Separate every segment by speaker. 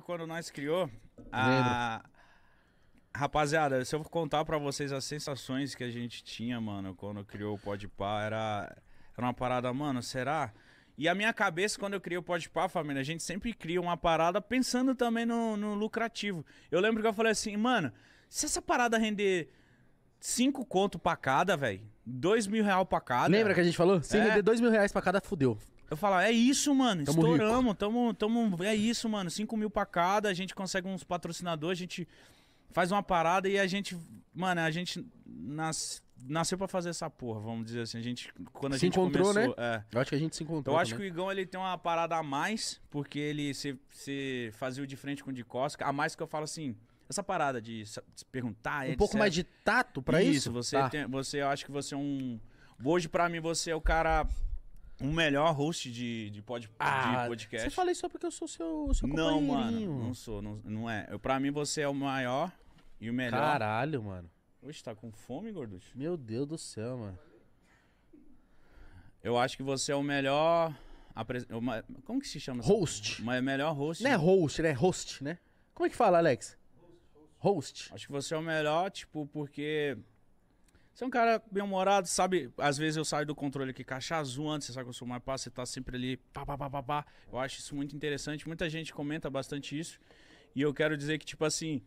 Speaker 1: quando nós criou a Rapaziada, se eu contar para vocês as sensações que a gente tinha, mano, quando criou o pode era era uma parada, mano, será? E a minha cabeça, quando eu criei o Pá, família, a gente sempre cria uma parada pensando também no, no lucrativo. Eu lembro que eu falei assim, mano, se essa parada render cinco conto pra cada, velho, dois mil reais pra cada... Lembra que a gente falou? Se é. render dois
Speaker 2: mil reais pra cada, fudeu.
Speaker 1: Eu falava, é isso, mano. Tamo estouramos, rico. tamo, tamo. É isso, mano. 5 mil pra cada, a gente consegue uns patrocinadores, a gente faz uma parada e a gente. Mano, a gente nas, nasceu pra fazer essa porra, vamos dizer assim. A gente, quando a se gente encontrou, né? começou, né? É. Eu acho que a gente se encontrou. Eu acho também. que o Igão ele tem uma parada a mais, porque ele se, se fazia o de frente com o de cosca. A mais que eu falo assim. Essa parada de se perguntar. Um etc. pouco mais de
Speaker 2: tato para isso? Isso, você, tá.
Speaker 1: tem, você, eu acho que você é um. Hoje, para mim, você é o cara o melhor host de, de, pod, ah, de podcast. Você fala isso só porque eu sou seu, seu Não, mano, não sou. Não, não é. Eu, pra mim, você é o maior e o melhor. Caralho, mano. Hoje
Speaker 2: tá com fome, gorducho? Meu Deus do céu, mano.
Speaker 1: Eu acho que você é o melhor... Apres... Como que se chama? Host. Mas é melhor host. Não é host, né? Host, né? Como é que fala, Alex? Host. host. Acho que você é o melhor, tipo, porque você é um cara bem-humorado, sabe? Às vezes eu saio do controle aqui, caixa azul antes, você sabe que eu sou mais pá, você tá sempre ali, pá, pá, pá, pá, pá. Eu acho isso muito interessante. Muita gente comenta bastante isso. E eu quero dizer que, tipo assim,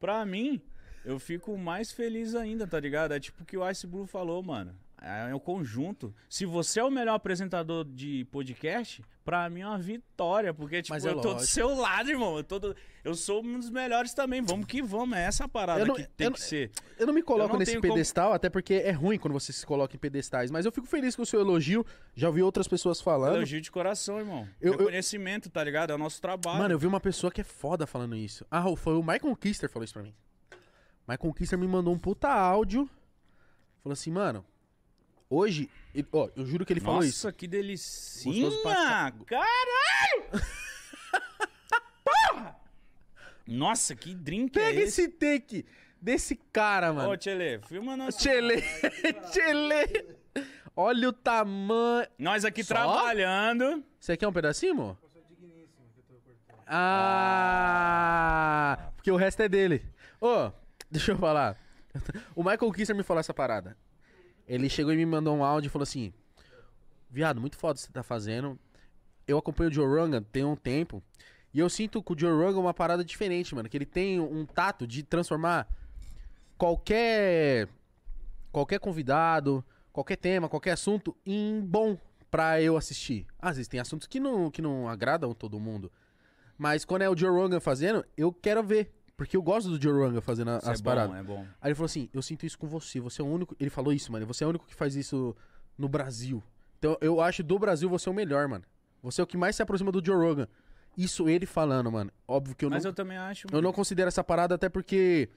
Speaker 1: pra mim, eu fico mais feliz ainda, tá ligado? É tipo o que o Ice Blue falou, mano. É o é conjunto. Se você é o melhor apresentador de podcast, pra mim é uma vitória. Porque, tipo, Mas é eu tô do seu lado, irmão. Eu, do... eu sou um dos melhores também. Vamos que vamos. É essa a parada não, que é, tem não, que ser. Eu não me coloco não nesse pedestal,
Speaker 2: como... até porque é ruim quando você se coloca em pedestais. Mas eu fico feliz com o seu elogio. Já ouvi outras pessoas falando. Elogio
Speaker 1: de coração, irmão. Eu, Reconhecimento, eu... tá ligado? É o nosso trabalho. Mano, eu vi
Speaker 2: uma pessoa que é foda falando isso. Ah, foi o Michael Kister falou isso pra mim. Michael Kister me mandou um puta áudio. Falou assim, mano, Hoje, ele, ó, eu juro que ele Nossa, falou isso.
Speaker 1: Nossa, que delicinha! Caralho! Porra! Nossa, que drink é Pega é esse? esse take desse cara, mano. Ô, Chele,
Speaker 2: filma nós. Chele, Chele. Olha o tamanho. Nós aqui Só? trabalhando. Você quer é um pedacinho, amor? Eu sou digníssimo que eu tô cortando. Ah! ah. Porque o resto é dele. Ô, oh, deixa eu falar. O Michael Kisser me falou essa parada. Ele chegou e me mandou um áudio e falou assim: Viado, muito foda o que você tá fazendo. Eu acompanho o Joe Rogan tem um tempo. E eu sinto que o Joe Rogan é uma parada diferente, mano. Que ele tem um tato de transformar qualquer. qualquer convidado, qualquer tema, qualquer assunto em bom pra eu assistir. Às vezes tem assuntos que não, que não agradam todo mundo. Mas quando é o Joe Rogan fazendo, eu quero ver. Porque eu gosto do Joranga fazendo as as é bom, paradas. É bom. Aí ele falou assim: eu sinto isso com você, você é o único. Ele falou isso, mano. Você é o único que faz isso no Brasil. Então eu acho do Brasil você é o melhor, mano. Você é o que mais se aproxima do Joe Rogan. Isso ele falando, mano. Óbvio que eu não. Mas eu também acho. Eu não considero essa parada, até porque.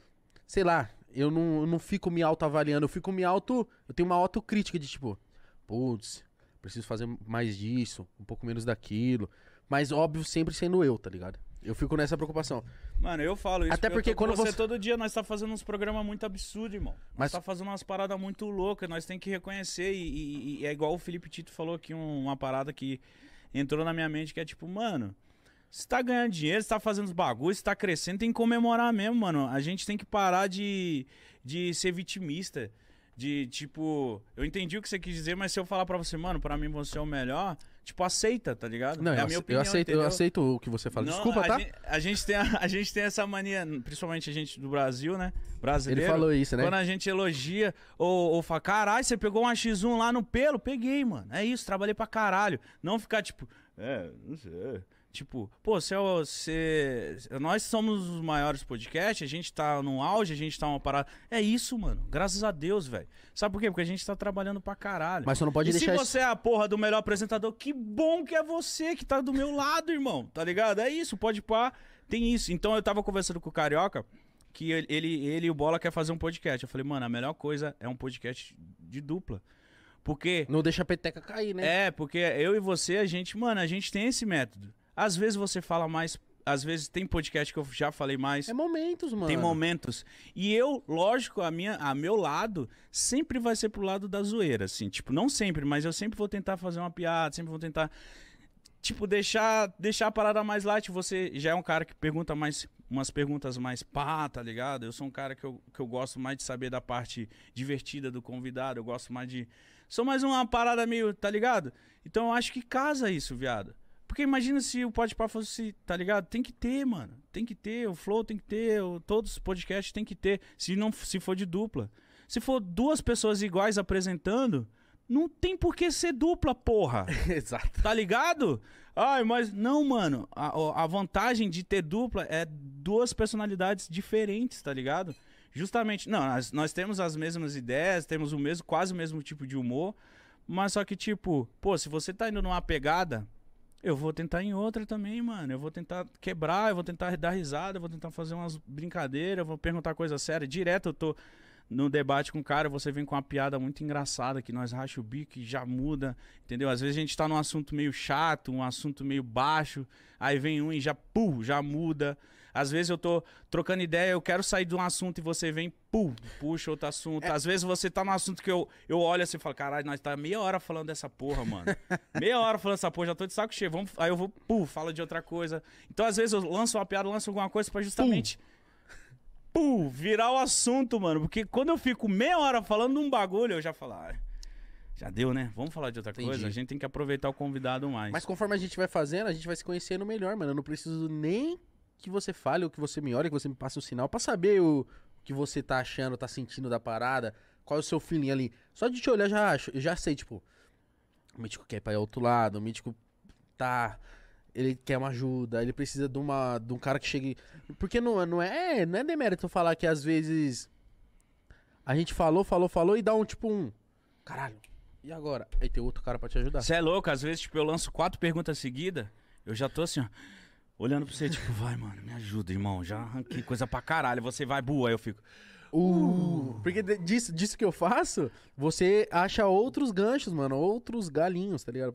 Speaker 2: Sei lá, eu não, eu não fico me autoavaliando. Eu fico me auto. Eu tenho uma autocrítica de tipo. Putz, preciso fazer mais disso, um pouco menos daquilo. Mas óbvio, sempre sendo eu, tá ligado? Eu fico nessa preocupação.
Speaker 1: Mano, eu falo isso. Até porque, quando você... você... todo dia nós tá fazendo uns programas muito absurdos, irmão. Nós Mas tá fazendo umas paradas muito loucas, nós tem que reconhecer e, e, e, é igual o Felipe Tito falou aqui uma parada que entrou na minha mente que é tipo, mano, você tá ganhando dinheiro, você tá fazendo os bagulhos, você tá crescendo, tem que comemorar mesmo, mano. A gente tem que parar de, de ser vitimista. De tipo, eu entendi o que você quis dizer, mas se eu falar pra você, mano, pra mim você é o melhor, tipo, aceita, tá ligado? Não, é eu, a minha opinião, eu aceito, entendeu? eu aceito
Speaker 2: o que você fala. Não, Desculpa, a tá? Gente,
Speaker 1: a gente, tem a, a, gente tem essa mania, principalmente a gente do Brasil, né? Brasileiro. Ele falou isso, né? Quando a gente elogia ou, ou fala, caralho, você pegou uma X1 lá no pelo? Peguei, mano. É isso, trabalhei pra caralho. Não ficar tipo, é, não sei. Tipo, pô, se, eu, se nós somos os maiores podcasts, a gente tá num auge, a gente tá uma parada. É isso, mano. Graças a Deus, velho. Sabe por quê? Porque a gente tá trabalhando pra caralho. Mas você não pode e deixar. Se você isso... é a porra do melhor apresentador, que bom que é você que tá do meu lado, irmão. Tá ligado? É isso, pode pá. Tem isso. Então eu tava conversando com o Carioca que ele, ele, ele e o Bola quer fazer um podcast. Eu falei, mano, a melhor coisa é um podcast de dupla. Porque. Não deixa a peteca cair, né? É, porque eu e você, a gente, mano, a gente tem esse método. Às vezes você fala mais, às vezes tem podcast que eu já falei mais. É momentos, mano. Tem momentos. E eu, lógico, a minha, a meu lado sempre vai ser pro lado da zoeira, assim, tipo, não sempre, mas eu sempre vou tentar fazer uma piada, sempre vou tentar tipo deixar, deixar a parada mais light. Você já é um cara que pergunta mais umas perguntas mais pá, tá ligado? Eu sou um cara que eu, que eu gosto mais de saber da parte divertida do convidado, eu gosto mais de. Sou mais uma parada meio, tá ligado? Então eu acho que casa isso, viado. Porque imagina se o podcast fosse, assim, tá ligado? Tem que ter, mano. Tem que ter, o Flow tem que ter, o, todos os podcasts tem que ter. Se não se for de dupla. Se for duas pessoas iguais apresentando, não tem por que ser dupla, porra. Exato. Tá ligado? Ai, mas não, mano. A, a vantagem de ter dupla é duas personalidades diferentes, tá ligado? Justamente. Não, nós, nós temos as mesmas ideias, temos o mesmo, quase o mesmo tipo de humor. Mas só que, tipo, pô, se você tá indo numa pegada eu vou tentar em outra também, mano. Eu vou tentar quebrar, eu vou tentar dar risada, eu vou tentar fazer umas brincadeiras, eu vou perguntar coisa séria. Direto eu tô no debate com o cara, você vem com uma piada muito engraçada que nós racha o bico e já muda, entendeu? Às vezes a gente tá num assunto meio chato, um assunto meio baixo, aí vem um e já, pum, já muda. Às vezes eu tô trocando ideia, eu quero sair de um assunto e você vem, pum, puxa outro assunto. É. Às vezes você tá num assunto que eu, eu olho assim e falo, caralho, nós tá meia hora falando dessa porra, mano. meia hora falando dessa porra, já tô de saco cheio. Vamos... Aí eu vou, pum, fala de outra coisa. Então às vezes eu lanço uma piada, lanço alguma coisa para justamente... Pum virar o assunto, mano. Porque quando eu fico meia hora falando um bagulho, eu já falo, ah, já deu, né? Vamos falar de outra Entendi. coisa? A gente tem que aproveitar o convidado mais. Mas
Speaker 2: conforme a gente vai fazendo, a gente vai se conhecendo melhor, mano. Eu não preciso nem que você fale, ou que você me olhe, que você me passe um sinal para saber o, o, que você tá achando, tá sentindo da parada, qual é o seu feeling ali. Só de te olhar já acho, já sei, tipo, o mítico quer ir pra outro lado, o mítico tá ele quer uma ajuda, ele precisa de, uma, de um cara que chegue. Porque não, não é, é não é demérito falar que às vezes a gente falou, falou, falou e dá um tipo um.
Speaker 1: Caralho, e agora? Aí tem outro cara para te ajudar. Você é louco, às vezes, tipo, eu lanço quatro perguntas seguidas, eu já tô assim, ó olhando pra você, tipo, vai, mano, me ajuda, irmão. Já arranquei coisa pra caralho, você vai boa. Aí eu fico. Uh. Porque disso,
Speaker 2: disso que eu faço, você acha outros ganchos, mano, outros galinhos, tá ligado?